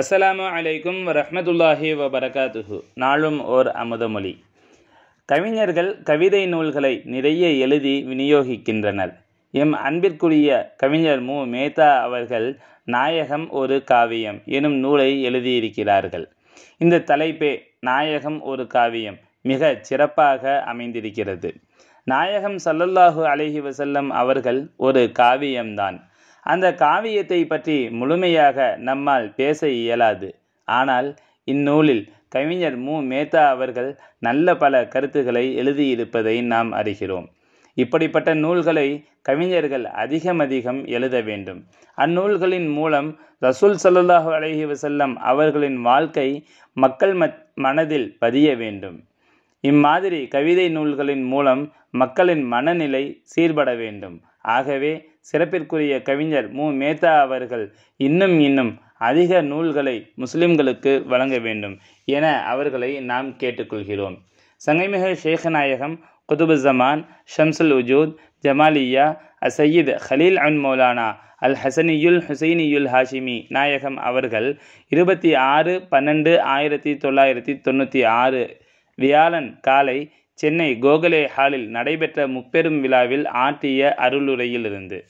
அஸ்ஸலாமு அலைக்கும் வரஹமதுல்லாஹி வபரகாத்துஹு நாளும் ஓர் அமுதமொழி கவிஞர்கள் கவிதை நூல்களை நிறைய எழுதி விநியோகிக்கின்றனர் எம் அன்பிற்குரிய கவிஞர் மு மேத்தா அவர்கள் நாயகம் ஒரு காவியம் எனும் நூலை எழுதியிருக்கிறார்கள் இந்த தலைப்பே நாயகம் ஒரு காவியம் மிக சிறப்பாக அமைந்திருக்கிறது நாயகம் சல்லல்லாஹு அலஹி வசல்லம் அவர்கள் ஒரு காவியம்தான் அந்த காவியத்தை பற்றி முழுமையாக நம்மால் பேச இயலாது ஆனால் இந்நூலில் கவிஞர் மு மேத்தா அவர்கள் நல்ல பல கருத்துக்களை எழுதியிருப்பதை நாம் அறிகிறோம் இப்படிப்பட்ட நூல்களை கவிஞர்கள் அதிகம் அதிகம் எழுத வேண்டும் அந்நூல்களின் மூலம் ரசூல் சல்லாஹூ அலஹி வசல்லம் அவர்களின் வாழ்க்கை மக்கள் மனதில் பதிய வேண்டும் இம்மாதிரி கவிதை நூல்களின் மூலம் மக்களின் மனநிலை சீர்பட வேண்டும் ஆகவே சிறப்பிற்குரிய கவிஞர் மு மேத்தா அவர்கள் இன்னும் இன்னும் அதிக நூல்களை முஸ்லிம்களுக்கு வழங்க வேண்டும் என அவர்களை நாம் கேட்டுக்கொள்கிறோம் சங்கைமிக ஷேகநாயகம் குதுபு ஜமான் ஷம்சுல் உஜூத் ஜமாலியா அசையீத் ஹலீல் அன் மௌலானா அல் ஹசனியுல் ஹுசைனியுல் ஹாஷிமி நாயகம் அவர்கள் இருபத்தி ஆறு பன்னெண்டு ஆயிரத்தி தொள்ளாயிரத்தி தொண்ணூற்றி ஆறு வியாழன் காலை சென்னை கோகலே ஹாலில் நடைபெற்ற முப்பெரும் விழாவில் ஆற்றிய அருளுரையிலிருந்து